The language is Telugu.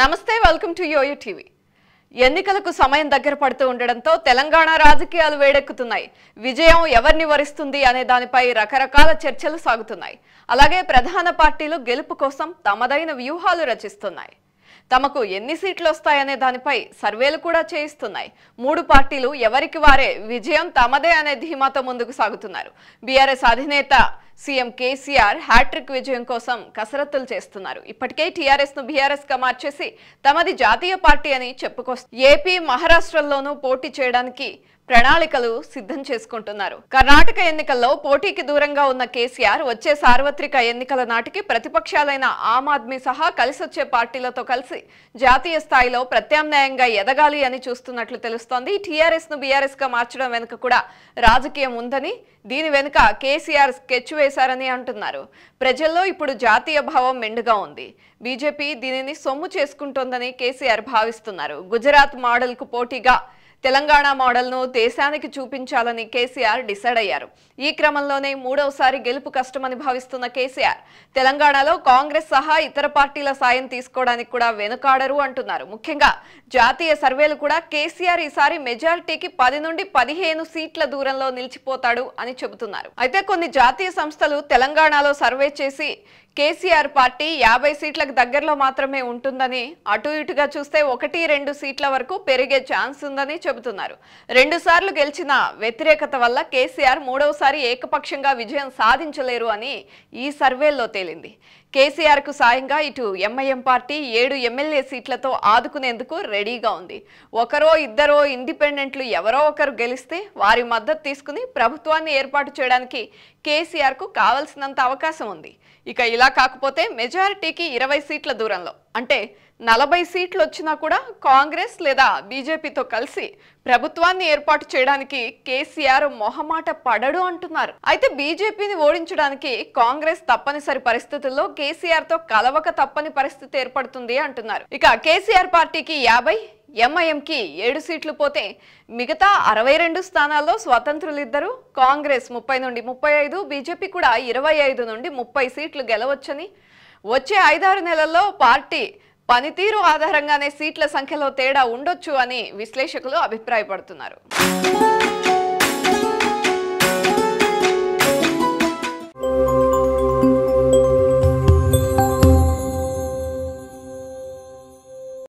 నమస్తే వెల్కమ్ టు యోయూ టీవీ ఎన్నికలకు సమయం దగ్గర పడుతూ ఉండడంతో తెలంగాణ రాజకీయాలు వేడెక్కుతున్నాయి విజయం ఎవరిని వరిస్తుంది అనే దానిపై రకరకాల చర్చలు సాగుతున్నాయి అలాగే ప్రధాన పార్టీలు గెలుపు కోసం తమదైన వ్యూహాలు రచిస్తున్నాయి తమకు ఎన్ని సీట్లు వస్తాయనే దానిపై సర్వేలు కూడా చేయిస్తున్నాయి మూడు పార్టీలు ఎవరికి వారే విజయం తమదే అనే ధీమాతో ముందుకు సాగుతున్నారు బీఆర్ఎస్ అధినేత సీఎం కేసీఆర్ హ్యాట్రిక్ విజయం కోసం కసరత్తులు చేస్తున్నారు ఇప్పటికే టీఆర్ఎస్ ను బీఆర్ఎస్ గా మార్చేసి తమది జాతీయ పార్టీ అని చెప్పుకొస్తుంది ఏపీ మహారాష్ట్రలోనూ పోటీ చేయడానికి ప్రణాళికలు సిద్ధం చేసుకుంటున్నారు కర్ణాటక ఎన్నికల్లో పోటీకి దూరంగా ఉన్న కేసీఆర్ వచ్చే సార్వత్రిక ఎన్నికల నాటికి ప్రతిపక్షాలైన ఆమ్ ఆద్మీ సహా కలిసొచ్చే పార్టీలతో కలిసి జాతీయ స్థాయిలో ప్రత్యామ్నాయంగా ఎదగాలి అని చూస్తున్నట్లు తెలుస్తోంది టీఆర్ఎస్ ను బీఆర్ఎస్ గా మార్చడం వెనుక కూడా రాజకీయం ఉందని దీని వెనుక కేసీఆర్ స్కెచ్ వేశారని అంటున్నారు ప్రజల్లో ఇప్పుడు జాతీయ భావం మెండుగా ఉంది బీజేపీ దీనిని సొమ్ము చేసుకుంటోందని కేసీఆర్ భావిస్తున్నారు గుజరాత్ మోడల్కు పోటీగా తెలంగాణ మోడల్ను దేశానికి చూపించాలని కేసీఆర్ డిసైడ్ అయ్యారు ఈ క్రమంలోనే మూడవసారి గెలుపు కష్టమని భావిస్తున్న కేసీఆర్ తెలంగాణలో కాంగ్రెస్ సహా ఇతర పార్టీల సాయం తీసుకోవడానికి కూడా వెనుకాడరు అంటున్నారు ముఖ్యంగా జాతీయ సర్వేలు కూడా కేసీఆర్ ఈసారి మెజారిటీకి పది నుండి పదిహేను సీట్ల దూరంలో నిలిచిపోతాడు అని చెబుతున్నారు అయితే కొన్ని జాతీయ సంస్థలు తెలంగాణలో సర్వే చేసి కేసీఆర్ పార్టీ యాభై సీట్లకు దగ్గరలో మాత్రమే ఉంటుందని అటు ఇటుగా చూస్తే ఒకటి రెండు సీట్ల వరకు పెరిగే ఛాన్స్ ఉందని చెబుతున్నారు రెండు సార్లు గెలిచిన వ్యతిరేకత వల్ల కేసీఆర్ మూడవసారి ఏకపక్షంగా విజయం సాధించలేరు అని ఈ సర్వేల్లో తేలింది కేసీఆర్ కు సాయంగా ఇటు ఎంఐఎం పార్టీ ఏడు ఎమ్మెల్యే సీట్లతో ఆదుకునేందుకు రెడీగా ఉంది ఒకరో ఇద్దరో ఇండిపెండెంట్లు ఎవరో ఒకరు గెలిస్తే వారి మద్దతు తీసుకుని ప్రభుత్వాన్ని ఏర్పాటు చేయడానికి కేసీఆర్ కు కావలసినంత అవకాశం ఉంది ఇక ఇలా కాకపోతే మెజారిటీకి ఇరవై సీట్ల దూరంలో అంటే నలభై సీట్లు వచ్చినా కూడా కాంగ్రెస్ లేదా బీజేపీతో కలిసి ప్రభుత్వాన్ని ఏర్పాటు చేయడానికి కేసీఆర్ మొహమాట పడడు అంటున్నారు అయితే బీజేపీని ఓడించడానికి కాంగ్రెస్ తప్పనిసరి పరిస్థితుల్లో కేసీఆర్ తో కలవక తప్పని పరిస్థితి ఏర్పడుతుంది అంటున్నారు ఇక కేసీఆర్ పార్టీకి యాభై ఎంఐఎంకి ఏడు సీట్లు పోతే మిగతా అరవై రెండు స్థానాల్లో ఇద్దరు కాంగ్రెస్ ముప్పై నుండి ముప్పై ఐదు బీజేపీ కూడా ఇరవై ఐదు నుండి ముప్పై సీట్లు గెలవచ్చని వచ్చే ఐదారు నెలల్లో పార్టీ పనితీరు ఆధారంగానే సీట్ల సంఖ్యలో తేడా ఉండొచ్చు అని విశ్లేషకులు అభిప్రాయపడుతున్నారు